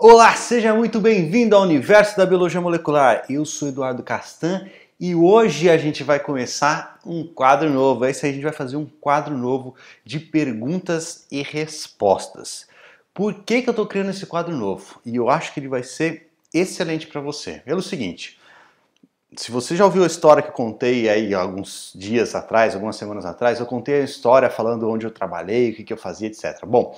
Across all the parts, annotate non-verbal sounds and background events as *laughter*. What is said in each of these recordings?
Olá, seja muito bem-vindo ao Universo da Biologia Molecular. Eu sou Eduardo Castan e hoje a gente vai começar um quadro novo. É isso aí, a gente vai fazer um quadro novo de perguntas e respostas. Por que, que eu estou criando esse quadro novo? E eu acho que ele vai ser excelente para você. Pelo seguinte, se você já ouviu a história que eu contei aí alguns dias atrás, algumas semanas atrás, eu contei a história falando onde eu trabalhei, o que, que eu fazia, etc. Bom,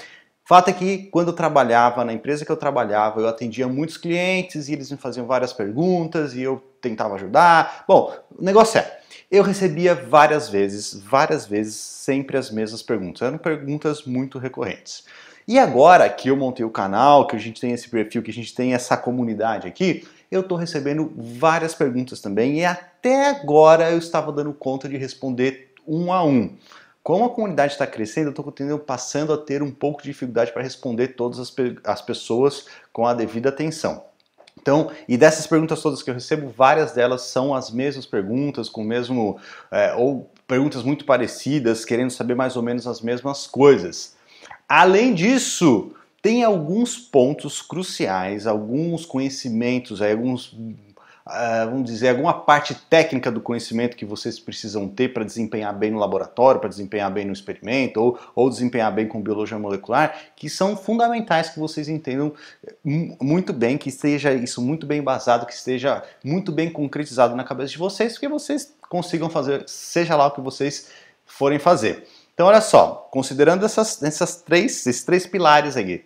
Fato é que quando eu trabalhava na empresa que eu trabalhava, eu atendia muitos clientes e eles me faziam várias perguntas e eu tentava ajudar. Bom, o negócio é, eu recebia várias vezes, várias vezes, sempre as mesmas perguntas. Eram perguntas muito recorrentes. E agora que eu montei o canal, que a gente tem esse perfil, que a gente tem essa comunidade aqui, eu estou recebendo várias perguntas também e até agora eu estava dando conta de responder um a um. Como a comunidade está crescendo, eu estou passando a ter um pouco de dificuldade para responder todas as, as pessoas com a devida atenção. Então, e dessas perguntas todas que eu recebo, várias delas são as mesmas perguntas, com o mesmo. É, ou perguntas muito parecidas, querendo saber mais ou menos as mesmas coisas. Além disso, tem alguns pontos cruciais, alguns conhecimentos, alguns ah, vamos dizer, alguma parte técnica do conhecimento que vocês precisam ter para desempenhar bem no laboratório, para desempenhar bem no experimento, ou, ou desempenhar bem com biologia molecular, que são fundamentais que vocês entendam eh, muito bem, que esteja isso muito bem embasado, que esteja muito bem concretizado na cabeça de vocês, que vocês consigam fazer, seja lá o que vocês forem fazer. Então, olha só, considerando essas, essas três, esses três pilares aqui,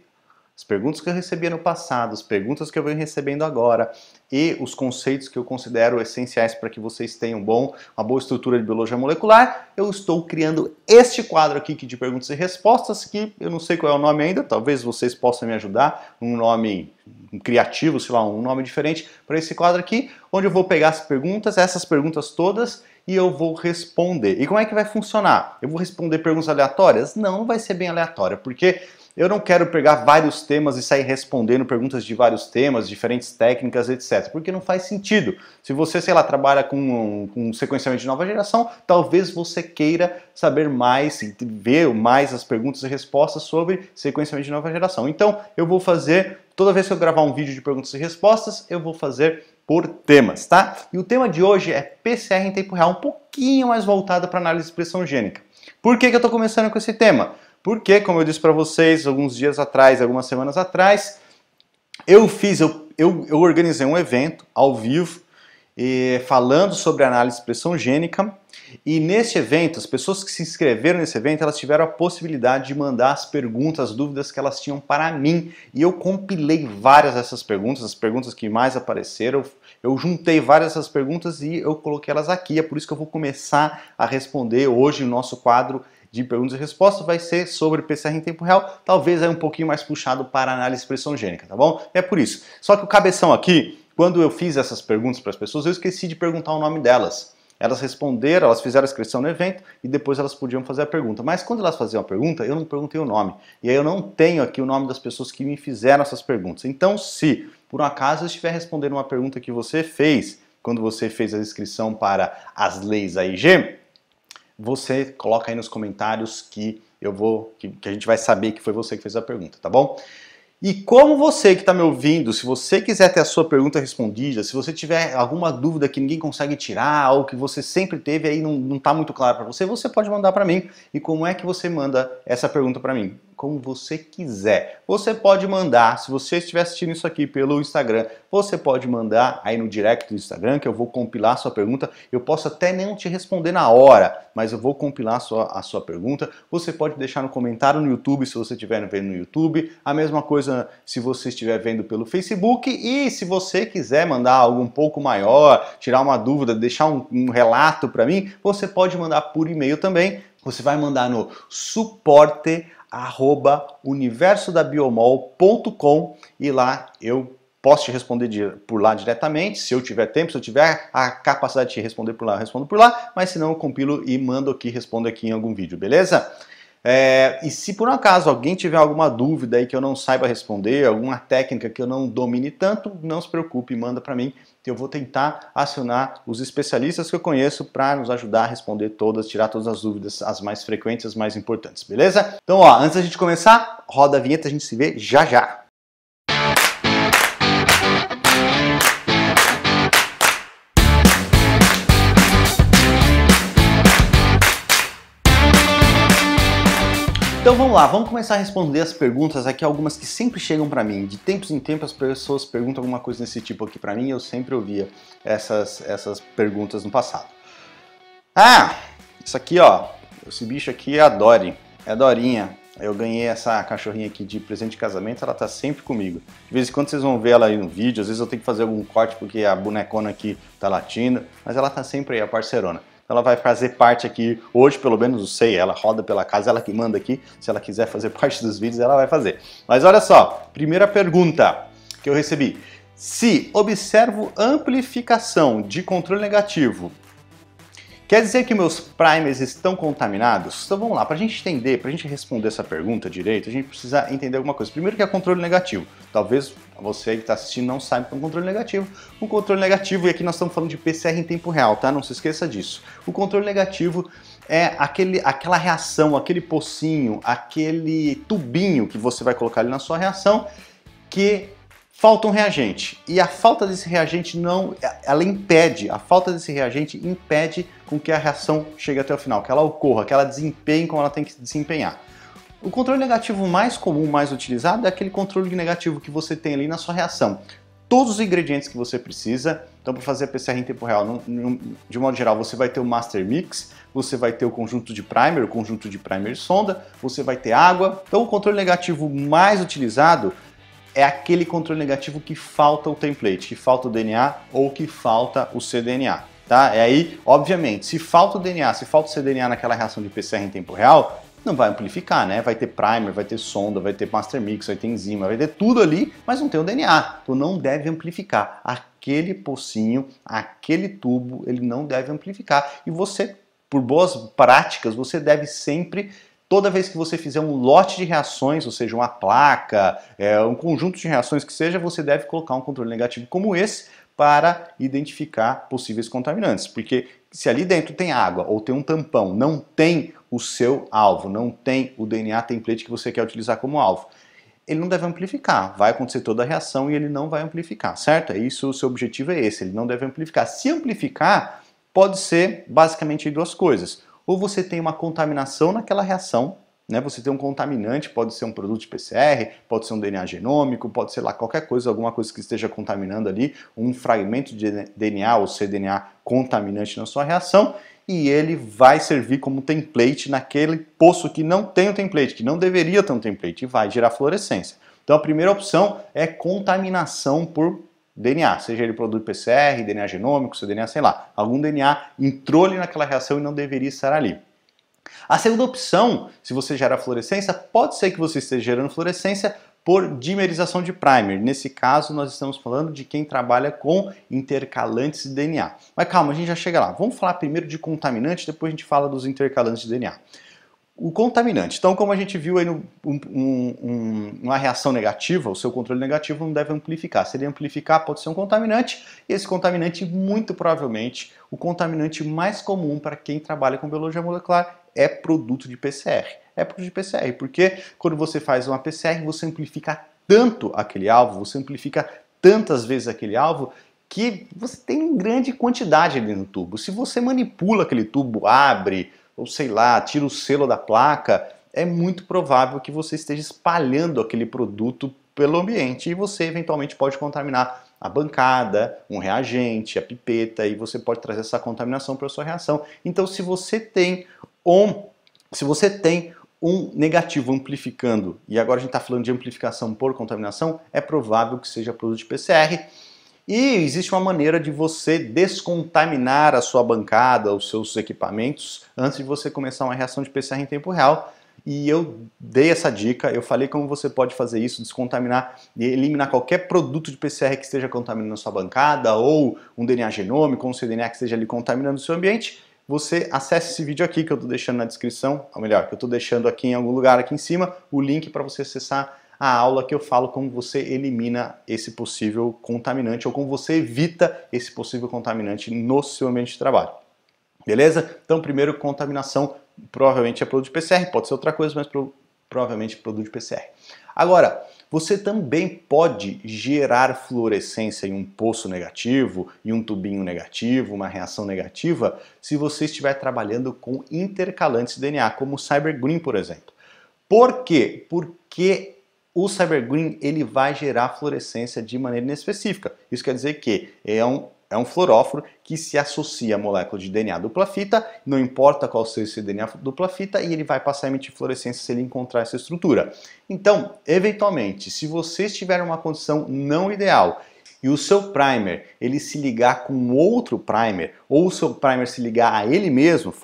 as perguntas que eu recebia no passado, as perguntas que eu venho recebendo agora e os conceitos que eu considero essenciais para que vocês tenham bom, uma boa estrutura de biologia molecular, eu estou criando este quadro aqui de perguntas e respostas que eu não sei qual é o nome ainda, talvez vocês possam me ajudar, um nome criativo, sei lá, um nome diferente para esse quadro aqui, onde eu vou pegar as perguntas, essas perguntas todas e eu vou responder. E como é que vai funcionar? Eu vou responder perguntas aleatórias? Não, não vai ser bem aleatória, porque eu não quero pegar vários temas e sair respondendo perguntas de vários temas, diferentes técnicas, etc. Porque não faz sentido. Se você, sei lá, trabalha com, com sequenciamento de nova geração, talvez você queira saber mais, ver mais as perguntas e respostas sobre sequenciamento de nova geração. Então, eu vou fazer, toda vez que eu gravar um vídeo de perguntas e respostas, eu vou fazer por temas, tá? E o tema de hoje é PCR em tempo real, um pouquinho mais voltado para análise de expressão gênica. Por que, que eu estou começando com esse tema? Porque, como eu disse para vocês alguns dias atrás, algumas semanas atrás, eu fiz, eu, eu, eu organizei um evento ao vivo e, falando sobre análise de expressão gênica. E nesse evento, as pessoas que se inscreveram nesse evento, elas tiveram a possibilidade de mandar as perguntas, as dúvidas que elas tinham para mim. E eu compilei várias dessas perguntas, as perguntas que mais apareceram. Eu juntei várias dessas perguntas e eu coloquei elas aqui. É por isso que eu vou começar a responder hoje o nosso quadro de perguntas e respostas vai ser sobre PCR em tempo real, talvez aí um pouquinho mais puxado para análise expressão gênica, tá bom? É por isso. Só que o cabeção aqui, quando eu fiz essas perguntas para as pessoas, eu esqueci de perguntar o nome delas. Elas responderam, elas fizeram a inscrição no evento e depois elas podiam fazer a pergunta. Mas quando elas faziam a pergunta, eu não perguntei o nome. E aí eu não tenho aqui o nome das pessoas que me fizeram essas perguntas. Então, se por um acaso eu estiver respondendo uma pergunta que você fez quando você fez a inscrição para as leis AIG, você coloca aí nos comentários que eu vou, que, que a gente vai saber que foi você que fez a pergunta, tá bom? E como você que está me ouvindo, se você quiser ter a sua pergunta respondida, se você tiver alguma dúvida que ninguém consegue tirar ou que você sempre teve aí não está muito claro para você, você pode mandar para mim. E como é que você manda essa pergunta para mim? como você quiser. Você pode mandar, se você estiver assistindo isso aqui pelo Instagram, você pode mandar aí no direct do Instagram que eu vou compilar a sua pergunta. Eu posso até não te responder na hora, mas eu vou compilar a sua, a sua pergunta. Você pode deixar no comentário no YouTube se você estiver vendo no YouTube. A mesma coisa se você estiver vendo pelo Facebook. E se você quiser mandar algo um pouco maior, tirar uma dúvida, deixar um, um relato para mim, você pode mandar por e-mail também. Você vai mandar no suporte arroba universodabiomol.com e lá eu posso te responder por lá diretamente, se eu tiver tempo, se eu tiver a capacidade de te responder por lá, eu respondo por lá, mas se não, eu compilo e mando aqui, respondo aqui em algum vídeo, beleza? É, e se por um acaso alguém tiver alguma dúvida aí que eu não saiba responder, alguma técnica que eu não domine tanto, não se preocupe, manda para mim que eu vou tentar acionar os especialistas que eu conheço para nos ajudar a responder todas, tirar todas as dúvidas, as mais frequentes, as mais importantes, beleza? Então, ó, antes da gente começar, roda a vinheta, a gente se vê já já. Então vamos lá, vamos começar a responder as perguntas aqui, algumas que sempre chegam para mim. De tempos em tempos as pessoas perguntam alguma coisa desse tipo aqui para mim, eu sempre ouvia essas, essas perguntas no passado. Ah, isso aqui ó, esse bicho aqui é a Dory, é a Dorinha. Eu ganhei essa cachorrinha aqui de presente de casamento, ela tá sempre comigo. De vez em quando vocês vão ver ela aí no vídeo, às vezes eu tenho que fazer algum corte porque a bonecona aqui tá latindo, mas ela tá sempre aí, a parceirona ela vai fazer parte aqui, hoje pelo menos, não sei, ela roda pela casa, ela que manda aqui, se ela quiser fazer *laughs* parte dos vídeos, ela vai fazer. Mas olha só, primeira pergunta que eu recebi. Se observo amplificação de controle negativo Quer dizer que meus primers estão contaminados? Então vamos lá, para a gente entender, para a gente responder essa pergunta direito, a gente precisa entender alguma coisa. Primeiro que é controle negativo. Talvez você que está assistindo não saiba o que é um controle negativo. Um controle negativo, e aqui nós estamos falando de PCR em tempo real, tá? Não se esqueça disso. O controle negativo é aquele, aquela reação, aquele pocinho, aquele tubinho que você vai colocar ali na sua reação que falta um reagente. E a falta desse reagente não, ela impede, a falta desse reagente impede com que a reação chegue até o final, que ela ocorra, que ela desempenhe como ela tem que desempenhar. O controle negativo mais comum, mais utilizado, é aquele controle negativo que você tem ali na sua reação. Todos os ingredientes que você precisa, então para fazer a PCR em tempo real, de modo geral, você vai ter o master mix, você vai ter o conjunto de primer, o conjunto de primer e sonda, você vai ter água. Então o controle negativo mais utilizado é aquele controle negativo que falta o template, que falta o DNA ou que falta o cDNA. Tá? E é aí, obviamente, se falta o DNA, se falta o cDNA naquela reação de PCR em tempo real, não vai amplificar, né? Vai ter primer, vai ter sonda, vai ter master mix, vai ter enzima, vai ter tudo ali, mas não tem o DNA. Então não deve amplificar. Aquele pocinho, aquele tubo, ele não deve amplificar. E você, por boas práticas, você deve sempre toda vez que você fizer um lote de reações, ou seja, uma placa, é, um conjunto de reações que seja, você deve colocar um controle negativo como esse para identificar possíveis contaminantes. Porque se ali dentro tem água ou tem um tampão, não tem o seu alvo, não tem o DNA template que você quer utilizar como alvo ele não deve amplificar. Vai acontecer toda a reação e ele não vai amplificar, certo? É isso, o seu objetivo é esse, ele não deve amplificar. Se amplificar, pode ser basicamente duas coisas ou você tem uma contaminação naquela reação, né? Você tem um contaminante, pode ser um produto de PCR, pode ser um DNA genômico, pode ser lá qualquer coisa, alguma coisa que esteja contaminando ali, um fragmento de DNA ou cDNA contaminante na sua reação, e ele vai servir como template naquele poço que não tem o template, que não deveria ter um template, e vai gerar fluorescência. Então a primeira opção é contaminação por DNA, seja ele produto PCR, DNA genômico, DNA, sei lá, algum DNA entrou ali naquela reação e não deveria estar ali. A segunda opção, se você gera fluorescência, pode ser que você esteja gerando fluorescência por dimerização de primer. Nesse caso, nós estamos falando de quem trabalha com intercalantes de DNA. Mas calma, a gente já chega lá. Vamos falar primeiro de contaminante, depois a gente fala dos intercalantes de DNA o contaminante. Então, como a gente viu aí, no, um, um, uma reação negativa, o seu controle negativo não deve amplificar. Se ele amplificar, pode ser um contaminante, e esse contaminante, muito provavelmente, o contaminante mais comum para quem trabalha com biologia molecular é produto de PCR. É produto de PCR, porque quando você faz uma PCR, você amplifica tanto aquele alvo, você amplifica tantas vezes aquele alvo, que você tem grande quantidade ali no tubo. Se você manipula aquele tubo, abre, ou sei lá, tira o selo da placa, é muito provável que você esteja espalhando aquele produto pelo ambiente e você eventualmente pode contaminar a bancada, um reagente, a pipeta e você pode trazer essa contaminação para a sua reação. Então, se você tem um, se você tem um negativo amplificando, e agora a gente está falando de amplificação por contaminação, é provável que seja produto de PCR. E existe uma maneira de você descontaminar a sua bancada, os seus equipamentos, antes de você começar uma reação de PCR em tempo real. E eu dei essa dica, eu falei como você pode fazer isso, descontaminar e eliminar qualquer produto de PCR que esteja contaminando a sua bancada ou um DNA genômico, ou um cDNA que esteja ali contaminando o seu ambiente. Você acesse esse vídeo aqui que eu estou deixando na descrição, ou melhor, que eu estou deixando aqui em algum lugar aqui em cima, o link para você acessar a aula que eu falo como você elimina esse possível contaminante ou como você evita esse possível contaminante no seu ambiente de trabalho. Beleza? Então, primeiro, contaminação provavelmente é produto de PCR, pode ser outra coisa, mas pro, provavelmente produto de PCR. Agora, você também pode gerar fluorescência em um poço negativo, em um tubinho negativo, uma reação negativa, se você estiver trabalhando com intercalantes de DNA, como o Cyber Green, por exemplo. Por quê? Porque o Cybergreen ele vai gerar fluorescência de maneira inespecífica. Isso quer dizer que é um, é um fluoróforo que se associa à molécula de DNA dupla fita, não importa qual seja esse DNA dupla fita, e ele vai passar a emitir fluorescência se ele encontrar essa estrutura. Então, eventualmente, se vocês tiverem uma condição não ideal e o seu primer ele se ligar com outro primer, ou o seu primer se ligar a ele mesmo,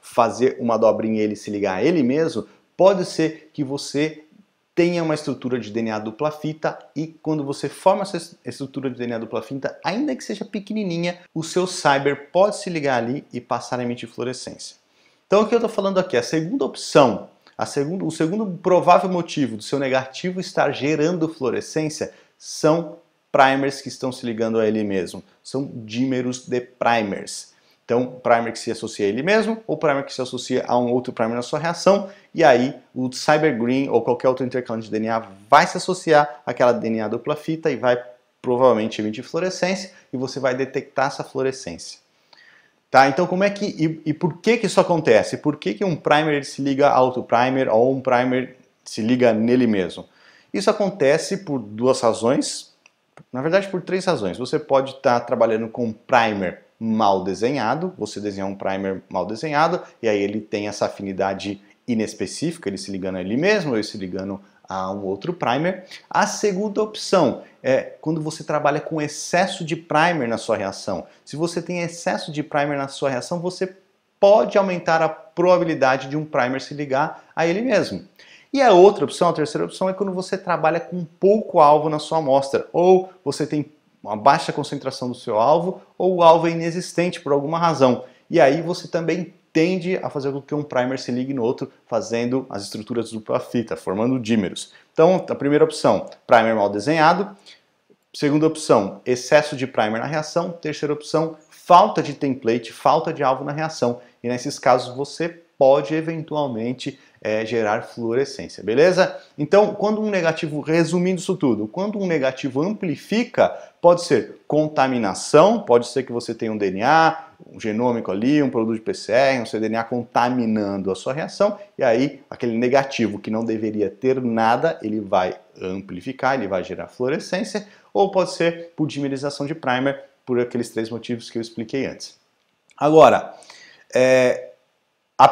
fazer uma dobrinha e ele se ligar a ele mesmo, pode ser que você tenha uma estrutura de DNA dupla fita e quando você forma essa estrutura de DNA dupla fita, ainda que seja pequenininha, o seu cyber pode se ligar ali e passar a emitir fluorescência. Então o que eu estou falando aqui, a segunda opção, a segundo, o segundo provável motivo do seu negativo estar gerando fluorescência são primers que estão se ligando a ele mesmo, são dímeros de primers. Então, primer que se associa a ele mesmo, ou primer que se associa a um outro primer na sua reação, e aí o cybergreen ou qualquer outro intercâmbio de DNA vai se associar àquela DNA dupla fita e vai provavelmente emitir fluorescência, e você vai detectar essa fluorescência. Tá? Então, como é que e, e, por que que isso acontece? Por que que um primer se liga a outro primer ou um primer se liga nele mesmo? Isso acontece por duas razões, na verdade por três razões. Você pode estar tá trabalhando com um primer mal desenhado, você desenhar um primer mal desenhado, e aí ele tem essa afinidade inespecífica, ele se ligando a ele mesmo, ou ele se ligando a um outro primer. A segunda opção é quando você trabalha com excesso de primer na sua reação. Se você tem excesso de primer na sua reação, você pode aumentar a probabilidade de um primer se ligar a ele mesmo. E a outra opção, a terceira opção, é quando você trabalha com pouco alvo na sua amostra, ou você tem uma baixa concentração do seu alvo ou o alvo é inexistente por alguma razão. E aí você também tende a fazer com que um primer se ligue no outro, fazendo as estruturas dupla fita, formando dímeros. Então, a primeira opção, primer mal desenhado. Segunda opção, excesso de primer na reação. Terceira opção, falta de template, falta de alvo na reação. E nesses casos você pode eventualmente é, gerar fluorescência, beleza? Então, quando um negativo, resumindo isso tudo, quando um negativo amplifica, pode ser contaminação, pode ser que você tenha um DNA, um genômico ali, um produto de PCR, um cDNA contaminando a sua reação, e aí aquele negativo que não deveria ter nada, ele vai amplificar, ele vai gerar fluorescência, ou pode ser por dimerização de primer, por aqueles três motivos que eu expliquei antes. Agora, é, a,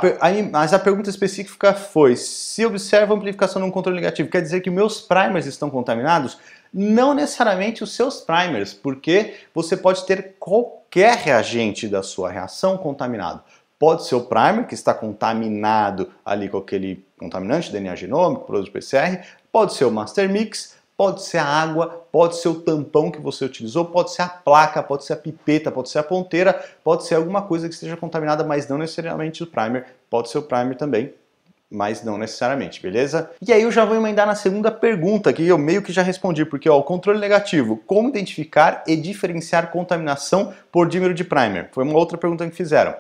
mas a pergunta específica foi, se observa amplificação num controle negativo, quer dizer que meus primers estão contaminados? Não necessariamente os seus primers, porque você pode ter qualquer reagente da sua reação contaminado. Pode ser o primer, que está contaminado ali com aquele contaminante, DNA genômico, produto PCR, pode ser o master mix, Pode ser a água, pode ser o tampão que você utilizou, pode ser a placa, pode ser a pipeta, pode ser a ponteira, pode ser alguma coisa que esteja contaminada, mas não necessariamente o primer. Pode ser o primer também, mas não necessariamente, beleza? E aí eu já vou emendar na segunda pergunta, que eu meio que já respondi, porque ó, o controle negativo, como identificar e diferenciar contaminação por dímero de primer? Foi uma outra pergunta que fizeram.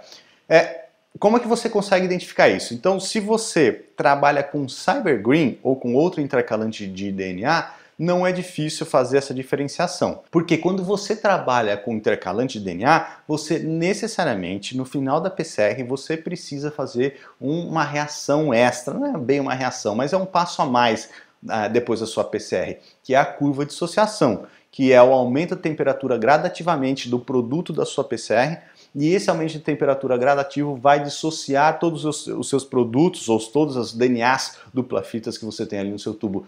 É, como é que você consegue identificar isso? Então, se você trabalha com Cybergreen ou com outro intercalante de DNA, não é difícil fazer essa diferenciação, porque quando você trabalha com intercalante de DNA, você necessariamente no final da PCR você precisa fazer uma reação extra, não é bem uma reação, mas é um passo a mais ah, depois da sua PCR, que é a curva de dissociação, que é o aumento da temperatura gradativamente do produto da sua PCR e esse aumento de temperatura gradativo vai dissociar todos os, seus produtos ou todas as DNAs duplafitas que você tem ali no seu tubo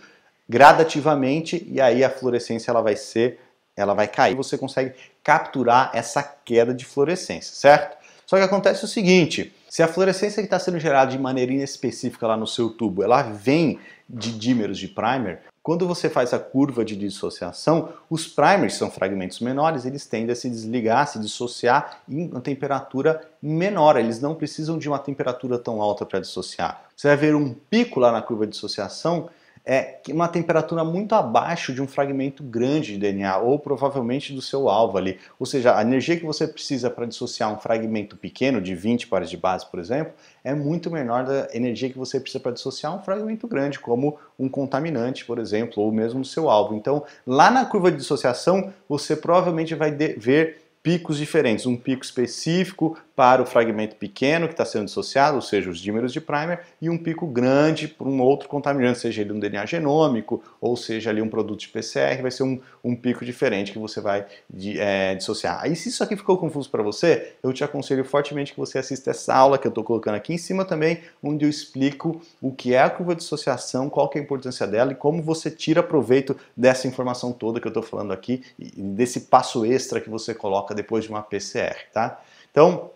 gradativamente e aí a fluorescência ela vai ser, ela vai cair. Você consegue capturar essa queda de fluorescência, certo? Só que acontece o seguinte, se a fluorescência que está sendo gerada de maneira inespecífica lá no seu tubo, ela vem de dímeros de primer, quando você faz a curva de dissociação, os primers são fragmentos menores, eles tendem a se desligar, a se dissociar em uma temperatura menor, eles não precisam de uma temperatura tão alta para dissociar. Você vai ver um pico lá na curva de dissociação é uma temperatura muito abaixo de um fragmento grande de DNA, ou provavelmente do seu alvo ali. Ou seja, a energia que você precisa para dissociar um fragmento pequeno, de 20 pares de base, por exemplo, é muito menor da energia que você precisa para dissociar um fragmento grande, como um contaminante, por exemplo, ou mesmo o seu alvo. Então, lá na curva de dissociação, você provavelmente vai ver picos diferentes, um pico específico para o fragmento pequeno que está sendo dissociado, ou seja, os dímeros de primer, e um pico grande para um outro contaminante, seja ele um DNA genômico, ou seja ali um produto de PCR, vai ser um, um pico diferente que você vai de, é, dissociar. Aí se isso aqui ficou confuso para você, eu te aconselho fortemente que você assista essa aula que eu estou colocando aqui em cima também, onde eu explico o que é a curva de dissociação, qual é a importância dela e como você tira proveito dessa informação toda que eu estou falando aqui, desse passo extra que você coloca depois de uma PCR, tá? Então,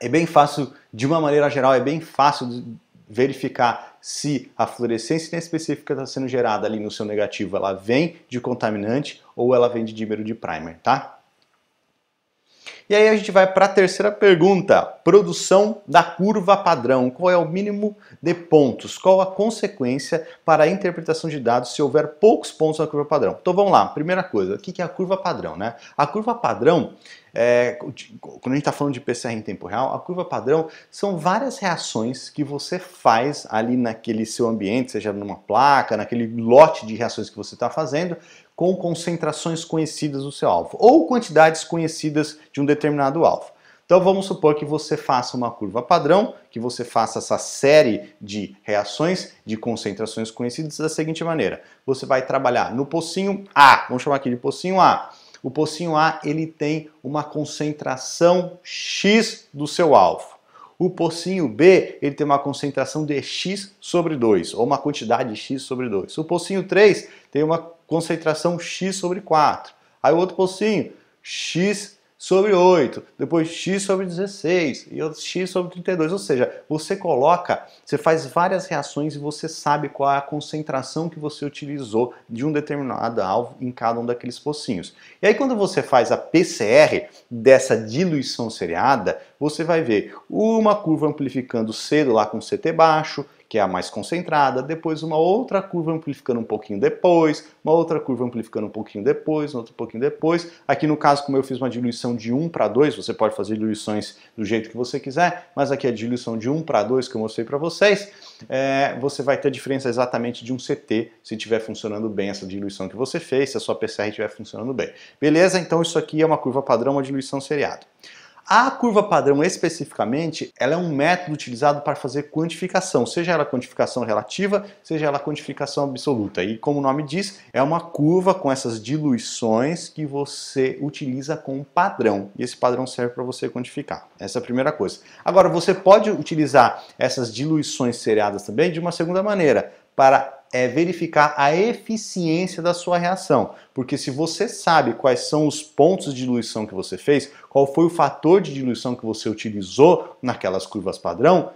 é bem fácil, de uma maneira geral, é bem fácil verificar se a fluorescência específica está sendo gerada ali no seu negativo, ela vem de contaminante ou ela vem de dímero de primer, tá? E aí a gente vai para a terceira pergunta, produção da curva padrão. Qual é o mínimo de pontos? Qual a consequência para a interpretação de dados se houver poucos pontos na curva padrão? Então vamos lá, primeira coisa, o que é a curva padrão? Né? A curva padrão é, quando a gente está falando de PCR em tempo real, a curva padrão são várias reações que você faz ali naquele seu ambiente, seja numa placa, naquele lote de reações que você está fazendo, com concentrações conhecidas do seu alvo, ou quantidades conhecidas de um determinado alvo. Então vamos supor que você faça uma curva padrão, que você faça essa série de reações de concentrações conhecidas da seguinte maneira. Você vai trabalhar no pocinho A, vamos chamar aqui de pocinho A o pocinho A ele tem uma concentração X do seu alvo. O pocinho B ele tem uma concentração de X sobre 2, ou uma quantidade de X sobre 2. O pocinho 3 tem uma concentração X sobre 4. Aí o outro pocinho, X sobre 8, depois x sobre 16 e outro x sobre 32. Ou seja, você coloca, você faz várias reações e você sabe qual é a concentração que você utilizou de um determinado alvo em cada um daqueles focinhos. E aí quando você faz a PCR dessa diluição seriada, você vai ver uma curva amplificando cedo lá com CT baixo, que é a mais concentrada, depois uma outra curva amplificando um pouquinho depois, uma outra curva amplificando um pouquinho depois, um outro pouquinho depois. Aqui no caso, como eu fiz uma diluição de 1 para 2, você pode fazer diluições do jeito que você quiser, mas aqui a diluição de 1 para 2 que eu mostrei para vocês, é, você vai ter a diferença exatamente de um CT se estiver funcionando bem essa diluição que você fez, se a sua PCR estiver funcionando bem. Beleza? Então isso aqui é uma curva padrão, uma diluição seriada. A curva padrão, especificamente, ela é um método utilizado para fazer quantificação, seja ela quantificação relativa, seja ela quantificação absoluta. E como o nome diz, é uma curva com essas diluições que você utiliza como padrão. E esse padrão serve para você quantificar. Essa é a primeira coisa. Agora, você pode utilizar essas diluições seriadas também de uma segunda maneira, para é verificar a eficiência da sua reação. Porque se você sabe quais são os pontos de diluição que você fez, qual foi o fator de diluição que você utilizou naquelas curvas padrão,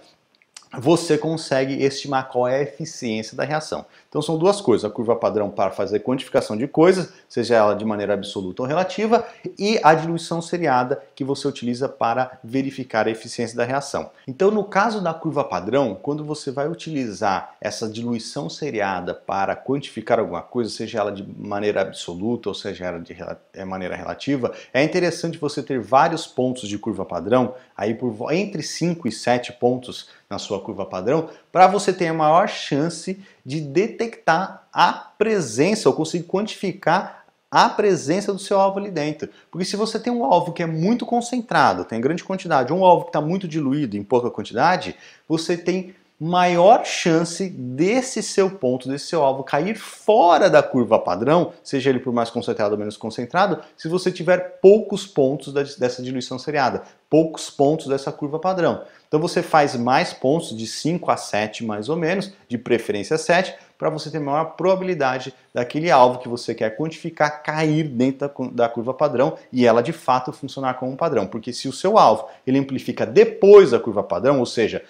você consegue estimar qual é a eficiência da reação. Então são duas coisas, a curva padrão para fazer quantificação de coisas, seja ela de maneira absoluta ou relativa, e a diluição seriada que você utiliza para verificar a eficiência da reação. Então no caso da curva padrão, quando você vai utilizar essa diluição seriada para quantificar alguma coisa, seja ela de maneira absoluta ou seja ela de é, maneira relativa, é interessante você ter vários pontos de curva padrão, aí por entre 5 e 7 pontos na sua curva padrão, para você ter a maior chance de detectar a presença, eu consigo quantificar a presença do seu alvo ali dentro. Porque se você tem um alvo que é muito concentrado, tem grande quantidade, um alvo que está muito diluído em pouca quantidade, você tem maior chance desse seu ponto, desse seu alvo cair fora da curva padrão, seja ele por mais concentrado ou menos concentrado, se você tiver poucos pontos dessa diluição seriada, poucos pontos dessa curva padrão. Então você faz mais pontos, de 5 a 7 mais ou menos, de preferência 7, para você ter maior probabilidade daquele alvo que você quer quantificar cair dentro da curva padrão e ela de fato funcionar como um padrão. Porque se o seu alvo ele amplifica depois da curva padrão, ou seja,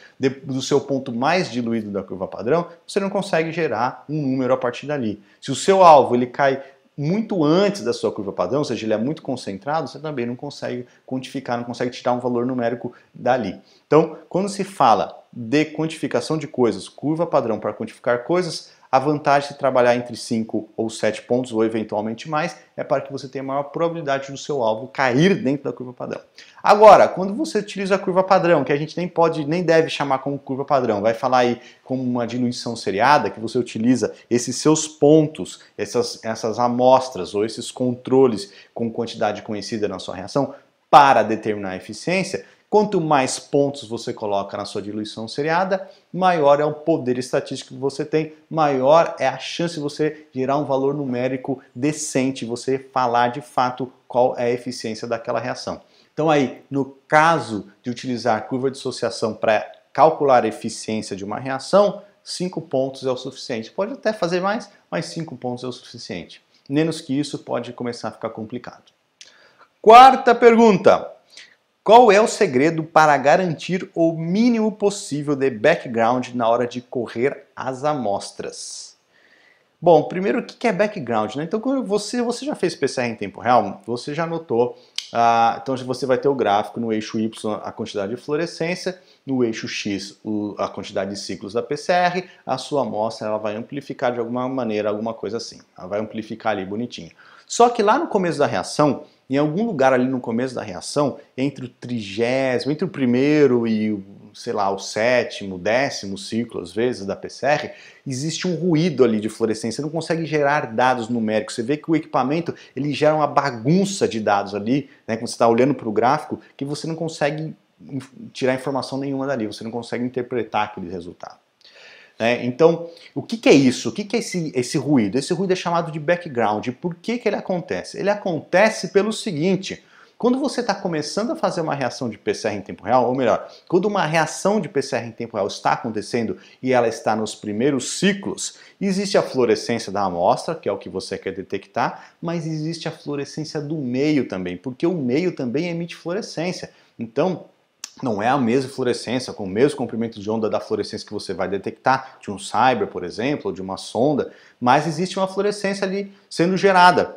do seu ponto mais diluído da curva padrão, você não consegue gerar um número a partir dali. Se o seu alvo ele cai muito antes da sua curva padrão, ou seja, ele é muito concentrado, você também não consegue quantificar, não consegue tirar um valor numérico dali. Então, quando se fala de quantificação de coisas, curva padrão para quantificar coisas, a vantagem de trabalhar entre 5 ou 7 pontos, ou eventualmente mais, é para que você tenha maior probabilidade do seu alvo cair dentro da curva padrão. Agora, quando você utiliza a curva padrão, que a gente nem pode, nem deve chamar como curva padrão, vai falar aí como uma diluição seriada, que você utiliza esses seus pontos, essas, essas amostras ou esses controles com quantidade conhecida na sua reação para determinar a eficiência, Quanto mais pontos você coloca na sua diluição seriada, maior é o poder estatístico que você tem, maior é a chance de você gerar um valor numérico decente, você falar de fato qual é a eficiência daquela reação. Então aí, no caso de utilizar a curva de dissociação para calcular a eficiência de uma reação, cinco pontos é o suficiente. Pode até fazer mais, mas cinco pontos é o suficiente. Menos que isso pode começar a ficar complicado. Quarta pergunta. Qual é o segredo para garantir o mínimo possível de background na hora de correr as amostras? Bom, primeiro, o que é background? Né? Então, você, você já fez PCR em tempo real, você já notou. Ah, então, você vai ter o gráfico no eixo Y, a quantidade de fluorescência, no eixo X, o, a quantidade de ciclos da PCR, a sua amostra ela vai amplificar de alguma maneira, alguma coisa assim. Ela vai amplificar ali bonitinho. Só que lá no começo da reação, em algum lugar ali no começo da reação, entre o trigésimo, entre o primeiro e o, sei lá, o sétimo, décimo ciclo, às vezes, da PCR, existe um ruído ali de fluorescência, você não consegue gerar dados numéricos, você vê que o equipamento, ele gera uma bagunça de dados ali, né, quando você está olhando para o gráfico, que você não consegue tirar informação nenhuma dali, você não consegue interpretar aquele resultado. Né? Então, o que, que, é isso? O que, que é esse, esse, ruído? Esse ruído é chamado de background. por que, que ele acontece? Ele acontece pelo seguinte: quando você está começando a fazer uma reação de PCR em tempo real, ou melhor, quando uma reação de PCR em tempo real está acontecendo e ela está nos primeiros ciclos, existe a fluorescência da amostra, que é o que você quer detectar, mas existe a fluorescência do meio também, porque o meio também emite fluorescência. Então, não é a mesma fluorescência, com o mesmo comprimento de onda da fluorescência que você vai detectar de um cyber, por exemplo, ou de uma sonda, mas existe uma fluorescência ali sendo gerada.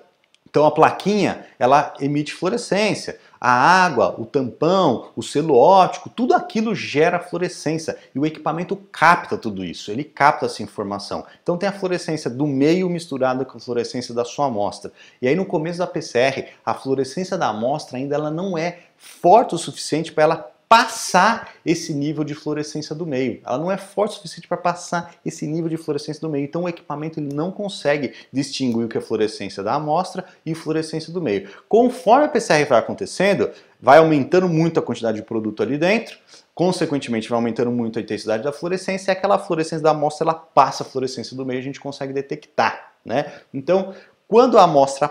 Então a plaquinha, ela emite fluorescência. A água, o tampão, o selo óptico, tudo aquilo gera fluorescência e o equipamento capta tudo isso, ele capta essa informação. Então tem a fluorescência do meio misturada com a fluorescência da sua amostra. E aí no começo da PCR, a fluorescência da amostra ainda ela não é forte o suficiente para ela passar esse nível de fluorescência do meio. Ela não é forte o suficiente para passar esse nível de fluorescência do meio. Então o equipamento ele não consegue distinguir o que é fluorescência da amostra e fluorescência do meio. Conforme a PCR vai acontecendo, vai aumentando muito a quantidade de produto ali dentro, consequentemente vai aumentando muito a intensidade da fluorescência, e aquela fluorescência da amostra ela passa a fluorescência do meio, a gente consegue detectar, né? Então, quando a amostra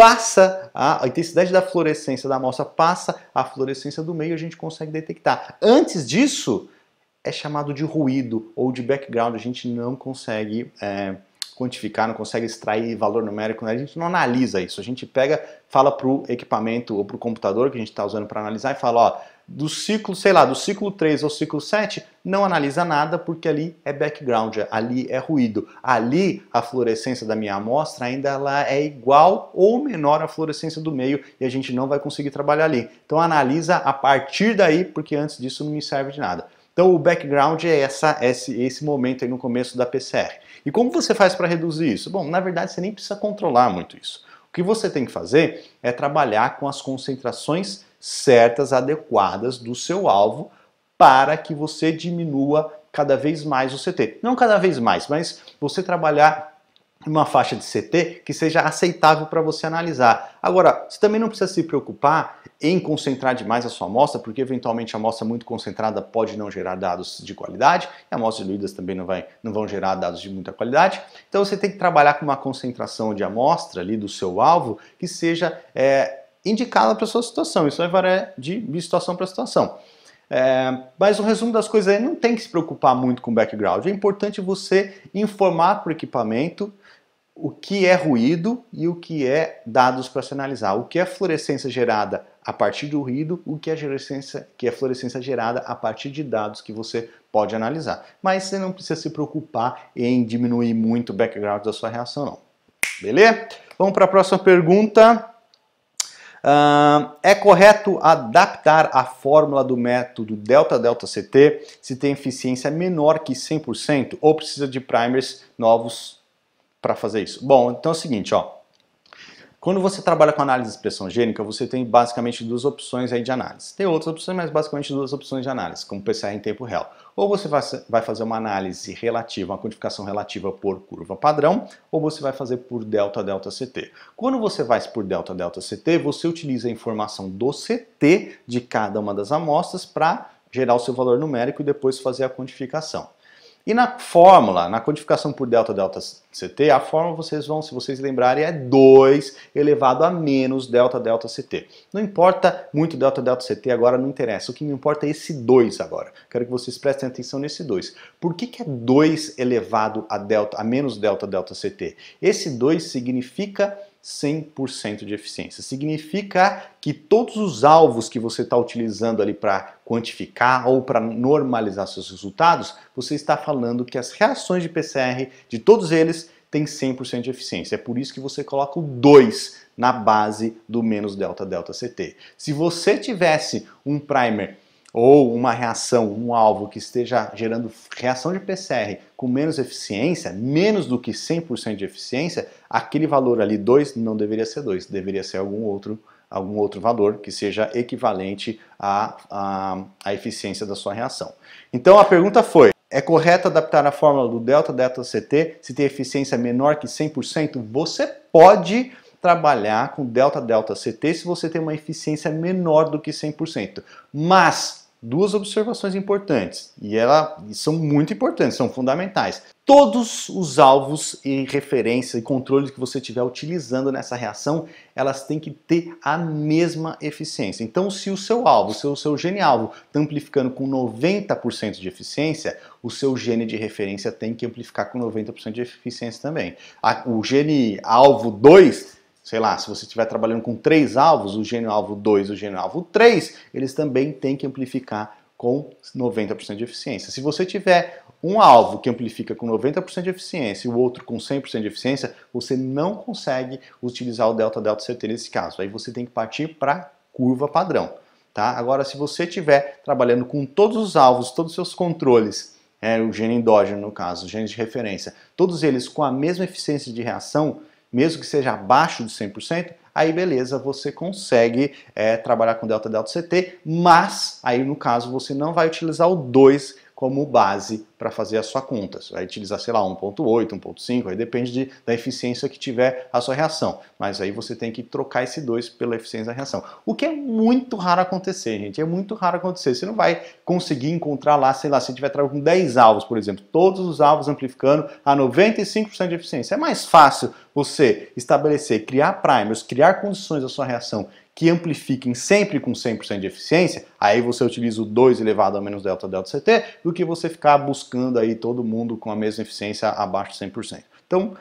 passa a, a, intensidade da fluorescência da amostra passa a fluorescência do meio, a gente consegue detectar. Antes disso, é chamado de ruído ou de background, a gente não consegue é, quantificar, não consegue extrair valor numérico, né? a gente não analisa isso, a gente pega, fala para o equipamento ou para o computador que a gente está usando para analisar e fala, ó, do ciclo, sei lá, do ciclo 3 ao ciclo 7, não analisa nada porque ali é background, ali é ruído. Ali a fluorescência da minha amostra ainda ela é igual ou menor à fluorescência do meio e a gente não vai conseguir trabalhar ali. Então analisa a partir daí, porque antes disso não me serve de nada. Então o background é essa, esse, esse momento aí no começo da PCR. E como você faz para reduzir isso? Bom, na verdade você nem precisa controlar muito isso. O que você tem que fazer é trabalhar com as concentrações certas, adequadas do seu alvo para que você diminua cada vez mais o CT. Não cada vez mais, mas você trabalhar uma faixa de CT que seja aceitável para você analisar. Agora, você também não precisa se preocupar em concentrar demais a sua amostra, porque eventualmente a amostra muito concentrada pode não gerar dados de qualidade, e amostras diluídas também não, vai, não vão gerar dados de muita qualidade. Então você tem que trabalhar com uma concentração de amostra ali do seu alvo que seja é, indicada para a sua situação. Isso vai variar de, de situação para situação. É, mas o resumo das coisas é não tem que se preocupar muito com o background. É importante você informar para o equipamento o que é ruído e o que é dados para se analisar. O que é fluorescência gerada a partir do ruído, o que é fluorescência, que é fluorescência gerada a partir de dados que você pode analisar. Mas você não precisa se preocupar em diminuir muito o background da sua reação, não. Beleza? Vamos para a próxima pergunta. Uh, é correto adaptar a fórmula do método delta-delta-CT se tem eficiência menor que 100% ou precisa de primers novos para fazer isso? Bom, então é o seguinte, ó. Quando você trabalha com análise de expressão gênica, você tem basicamente duas opções aí de análise. Tem outras opções, mas basicamente duas opções de análise, como PCR em tempo real. Ou você vai fazer uma análise relativa, uma quantificação relativa por curva padrão, ou você vai fazer por delta delta CT. Quando você vai por delta delta CT, você utiliza a informação do CT de cada uma das amostras para gerar o seu valor numérico e depois fazer a quantificação. E na fórmula, na codificação por delta delta CT, a fórmula vocês vão, se vocês lembrarem, é 2 elevado a menos delta delta CT. Não importa muito delta delta CT agora, não interessa. O que me importa é esse 2 agora. Quero que vocês prestem atenção nesse 2. Por que, que é 2 elevado a delta a menos delta delta CT? Esse 2 significa 100% de eficiência. Significa que todos os alvos que você está utilizando ali para quantificar ou para normalizar seus resultados, você está falando que as reações de PCR de todos eles têm 100% de eficiência. É por isso que você coloca o 2 na base do menos delta delta CT. Se você tivesse um primer ou uma reação, um alvo que esteja gerando reação de PCR com menos eficiência, menos do que 100% de eficiência, aquele valor ali 2 não deveria ser 2, deveria ser algum outro valor algum outro valor que seja equivalente à, à, à eficiência da sua reação. Então a pergunta foi, é correto adaptar a fórmula do delta delta CT se tem eficiência menor que 100%? Você pode trabalhar com delta delta CT se você tem uma eficiência menor do que 100%. Mas duas observações importantes, e elas são muito importantes, são fundamentais. Todos os alvos e referência e controles que você estiver utilizando nessa reação, elas têm que ter a mesma eficiência. Então, se o seu alvo, se o seu gene alvo está amplificando com 90% de eficiência, o seu gene de referência tem que amplificar com 90% de eficiência também. O gene alvo 2 sei lá, se você estiver trabalhando com três alvos, o gênio alvo 2 o gênio alvo 3, eles também têm que amplificar com 90% de eficiência. Se você tiver um alvo que amplifica com 90% de eficiência e o outro com 100% de eficiência, você não consegue utilizar o delta delta CT nesse caso. Aí você tem que partir para curva padrão. Tá? Agora, se você estiver trabalhando com todos os alvos, todos os seus controles, é, o gene endógeno no caso, o gene de referência, todos eles com a mesma eficiência de reação, mesmo que seja abaixo de 100%, aí beleza, você consegue é, trabalhar com delta delta CT, mas aí no caso você não vai utilizar o 2 como base para fazer a sua conta. Você vai utilizar, sei lá, 1.8, 1.5, aí depende de, da eficiência que tiver a sua reação. Mas aí você tem que trocar esse 2 pela eficiência da reação. O que é muito raro acontecer, gente. É muito raro acontecer. Você não vai conseguir encontrar lá, sei lá, se tiver trabalho com 10 alvos, por exemplo, todos os alvos amplificando a 95% de eficiência. É mais fácil você estabelecer, criar primers, criar condições da sua reação que amplifiquem sempre com 100% de eficiência, aí você utiliza o 2 elevado a menos delta delta CT, do que você ficar buscando aí todo mundo com a mesma eficiência abaixo de 100%. Então,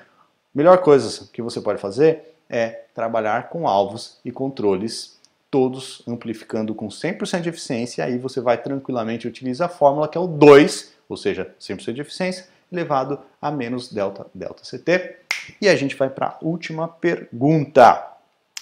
melhor coisa que você pode fazer é trabalhar com alvos e controles todos amplificando com 100% de eficiência, aí você vai tranquilamente utilizar a fórmula que é o 2, ou seja, 100% de eficiência, elevado a menos delta delta CT. E a gente vai para a última pergunta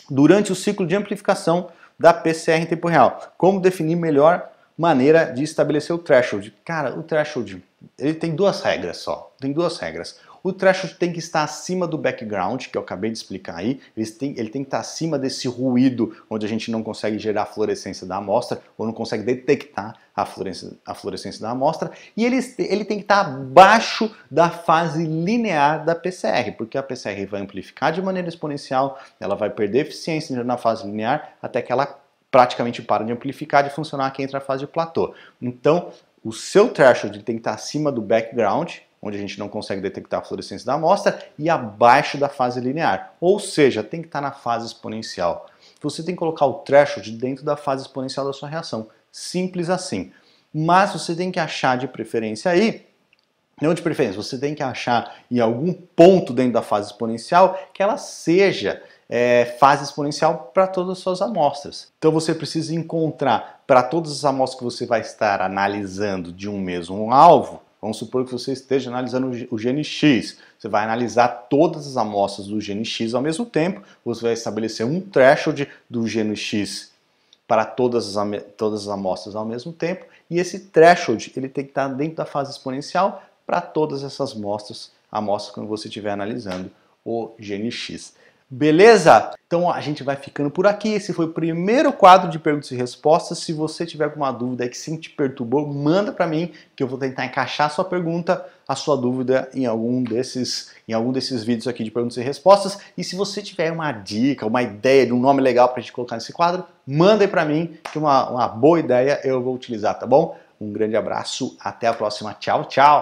durante o ciclo de amplificação da PCR em tempo real. Como definir melhor maneira de estabelecer o threshold? Cara, o threshold, ele tem duas regras só. Tem duas regras. O threshold tem que estar acima do background, que eu acabei de explicar aí, ele tem, ele tem que estar acima desse ruído, onde a gente não consegue gerar a fluorescência da amostra, ou não consegue detectar a fluorescência, a fluorescência da amostra, e ele, ele tem que estar abaixo da fase linear da PCR, porque a PCR vai amplificar de maneira exponencial, ela vai perder eficiência na fase linear, até que ela praticamente para de amplificar, de funcionar, que entra a fase de platô. Então, o seu threshold tem que estar acima do background, onde a gente não consegue detectar a fluorescência da amostra, e abaixo da fase linear, ou seja, tem que estar tá na fase exponencial. Você tem que colocar o threshold dentro da fase exponencial da sua reação, simples assim. Mas você tem que achar de preferência aí, não de preferência, você tem que achar em algum ponto dentro da fase exponencial que ela seja é, fase exponencial para todas as suas amostras. Então você precisa encontrar para todas as amostras que você vai estar analisando de um mesmo alvo, Vamos supor que você esteja analisando o gene X. Você vai analisar todas as amostras do gene X ao mesmo tempo, você vai estabelecer um threshold do gene X para todas as, todas as amostras ao mesmo tempo, e esse threshold ele tem que estar dentro da fase exponencial para todas essas amostras, amostras quando você estiver analisando o gene X. Beleza? Então a gente vai ficando por aqui. Esse foi o primeiro quadro de perguntas e respostas. Se você tiver alguma dúvida que sim te perturbou, manda para mim que eu vou tentar encaixar a sua pergunta, a sua dúvida em algum desses em algum desses vídeos aqui de perguntas e respostas. E se você tiver uma dica, uma ideia de um nome legal para a gente colocar nesse quadro, manda aí para mim que uma, uma boa ideia eu vou utilizar, tá bom? Um grande abraço, até a próxima. Tchau, tchau.